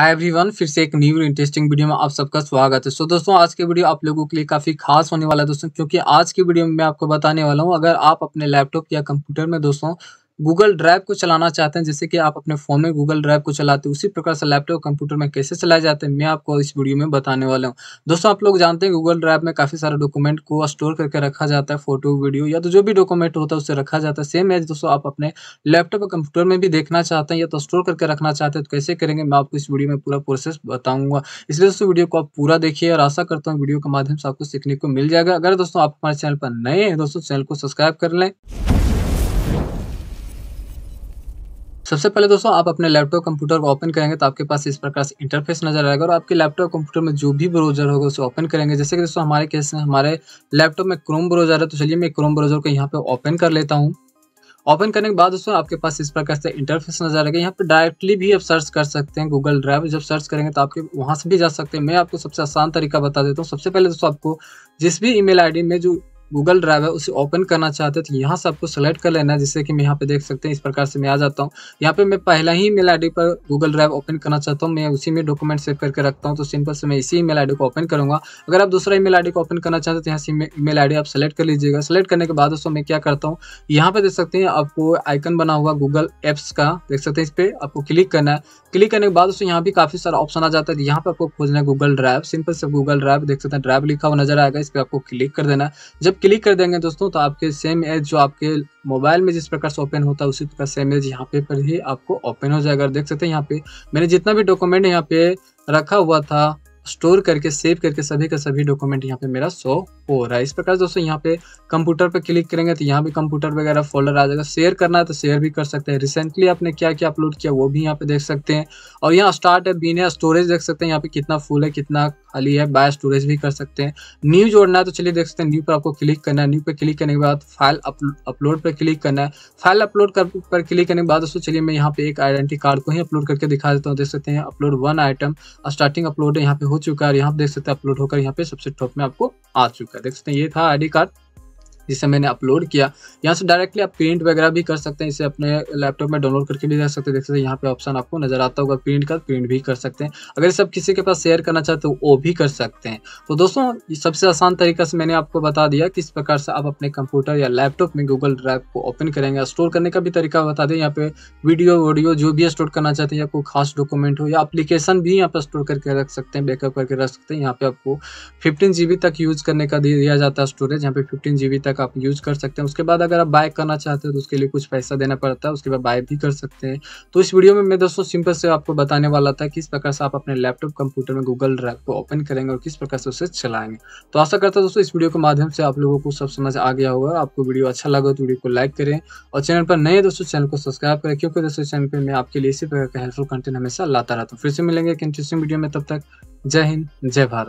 hi everyone फिर से एक न्यू इंटरेस्टिंग वीडियो में आप सबका स्वागत है सो so, दोस्तों आज की वीडियो आप लोगों के लिए काफ़ी खास होने वाला है दोस्तों क्योंकि आज की वीडियो में मैं आपको बताने वाला हूं अगर आप अपने लैपटॉप या कंप्यूटर में दोस्तों गूगल ड्राइव को चलाना चाहते हैं जैसे कि आप अपने फ़ोन में गूगल ड्राइव को चलाते हैं उसी प्रकार से लैपटॉप कंप्यूटर में कैसे चलाए जाते हैं मैं आपको इस वीडियो में बताने वाला हूँ दोस्तों आप लोग जानते हैं गूगल ड्राइव में काफ़ी सारे डॉक्यूमेंट को स्टोर करके रखा जाता है फोटो वीडियो या तो जो भी डॉक्यूमेंट होता है उसे रखा जाता है सेम है दोस्तों आप अपने लैपटॉप और कंप्यूटर में भी देखना चाहते हैं या तो स्टोर करके रखना चाहते हैं तो कैसे करेंगे मैं आपको इस वीडियो में पूरा प्रोसेस बताऊंगा इसलिए दोस्तों वीडियो को आप पूरा देखिए और आशा करता हूँ वीडियो के माध्यम से आपको सीखने को मिल जाएगा अगर दोस्तों आप हमारे चैनल पर नए हैं दोस्तों चैनल को सब्सक्राइब कर लें सबसे पहले दोस्तों आप अपने लैपटॉप कंप्यूटर को ओपन करेंगे तो आपके पास इस प्रकार से इंटरफेस नजर आएगा और आपके लैपटॉप कंप्यूटर में जो भी ब्राउजर होगा उसे ओपन करेंगे जैसे कि दोस्तों हमारे केस में हमारे लैपटॉप में क्रोम ब्राउजर है तो चलिए मैं क्रोम ब्राउजर को यहाँ पे ओपन कर लेता हूँ ओपन करने के बाद दोस्तों आपके पास इस प्रकार से इंटरफेस नजर आएगा यहाँ पे डायरेक्टली भी आप सर्च कर सकते हैं गूगल ड्राइव जब सर्च करेंगे तो आपके वहाँ से भी जा सकते हैं मैं आपको सबसे आसान तरीका बता देता हूँ सबसे पहले दोस्तों आपको जिस भी ईमेल आईडी में जो गूगल ड्राइव है उसे ओपन करना चाहते हैं तो यहाँ से आपको सेलेक्ट कर लेना है जिससे कि मैं यहाँ पे देख सकते हैं इस प्रकार से मैं आ जाता हूँ यहाँ पे मैं पहला ही मेल आई पर गूगल ड्राइव ओपन करना चाहता हूँ मैं उसी में डॉक्यूमेंट सेव करके रखता हूँ तो सिंपल से मैं इसी मेल आई को ओपन करूँगा अगर आप दूसरा मेल आई को ओपन करना चाहते हैं तो यहाँ से मेल आई आप सेलेक्ट कर लीजिएगा सेलेक्ट करने के बाद दोस्तों मैं क्या करता हूँ यहाँ पे देख सकते हैं आपको आइकन बना हुआ गूगल एप्स का देख सकते हैं इस पर आपको क्लिक करना है क्लिक करने के बाद दोस्तों यहाँ भी काफ़ी सारा ऑप्शन आ जाता है तो यहाँ पर आपको खोजना है गूगल ड्राइव सिंपल से गूगल ड्राइव देख सकते हैं ड्राइव लिखा हुआ नजर आएगा इस पर आपको क्लिक कर देना है जब क्लिक कर देंगे दोस्तों तो आपके सेम एज जो आपके मोबाइल में जिस प्रकार से ओपन होता है उसी प्रकार सेम एज यहाँ पे पर ही आपको ओपन हो जाएगा देख सकते हैं यहाँ पे मैंने जितना भी डॉक्यूमेंट यहाँ पे रखा हुआ था स्टोर करके सेव करके सभी का सभी डॉक्यूमेंट यहाँ पे मेरा शो हो रहा है इस प्रकार दोस्तों यहाँ पे कंप्यूटर पर क्लिक करेंगे तो यहाँ भी कंप्यूटर वगैरह फोल्डर आ जाएगा शेयर करना है तो शेयर भी कर सकते हैं रिसेंटली आपने क्या क्या अपलोड किया वो भी यहाँ पे देख सकते हैं और यहाँ स्टार्ट है बीन है स्टोरेज देख सकते हैं यहाँ पे कितना फुल है कितना खाली है बाय स्टोरेज भी कर सकते हैं न्यू जोड़ना है तो चलिए देख सकते हैं न्यू पर आपको क्लिक करना है न्यू पर क्लिक करने के बाद फाइल अपलोड पर क्लिक करना है फाइल अपलोड पर क्लिक करने के बाद दोस्तों चलिए मैं यहाँ पे एक आइडेंटिटी कार्ड को ही अपलोड करके दिखा देता हूँ देख सकते हैं upload one item starting upload है यहाँ पे हो चुका है यहाँ देख सकते हैं अपलोड होकर यहाँ पे सबसे टॉप में आपको आ चुका है देख सकते हैं ये था आईडी कार्ड जिसे मैंने अपलोड किया यहाँ से डायरेक्टली आप प्रिंट वगैरह भी कर सकते हैं इसे अपने लैपटॉप में डाउनलोड करके भी रख सकते हैं देख सकते हैं यहाँ पे ऑप्शन आपको नजर आता होगा प्रिंट का प्रिंट भी कर सकते हैं अगर सब किसी के पास शेयर करना चाहते हो तो वो भी कर सकते हैं तो दोस्तों सबसे आसान तरीका से मैंने आपको बता दिया किस प्रकार से आप अपने कंप्यूटर या लैपटॉप में गूगल ड्राइव को ओपन करेंगे स्टोर करने का भी तरीका बता दें यहाँ पे वीडियो वीडियो जो भी स्टोर करना चाहते हैं या कोई खास डॉक्यूमेंट हो या एप्लीकेशन भी यहाँ पर स्टोर करके रख सकते हैं बैकअप करके रख सकते हैं यहाँ पे आपको फिफ्टीन तक यूज करने का दिया जाता है स्टोरेज यहाँ पे फिफ्टीन तक आप यूज कर सकते हैं उसके बाद अगर आप बाय करना चाहते हैं तो उसके लिए कुछ पैसा देना पड़ता है उसके बाद बाय भी कर सकते हैं तो इस वीडियो में मैं दोस्तों सिंपल से आपको बताने वाला था किस प्रकार से आप अपने लैपटॉप कंप्यूटर में गूगल ड्राइव को ओपन करेंगे और किस प्रकार से उसे चलाएंगे तो आशा करता दोस्तों इस वीडियो के माध्यम से आप लोगों को सब समझ आ गया होगा आपको वीडियो अच्छा लगा तो वीडियो को लाइक करें और चैनल पर नए दोस्तों चैनल को सब्सक्राइब करें क्योंकि दोस्तों चैनल पर मैं आपके लिए इसी प्रकार का हेल्पफुल कंटेंट हमेशा लाता रहता हूँ फिर से मिलेंगे एक इंटरेस्टिंग वीडियो में तब तक जय हिंद जय भारत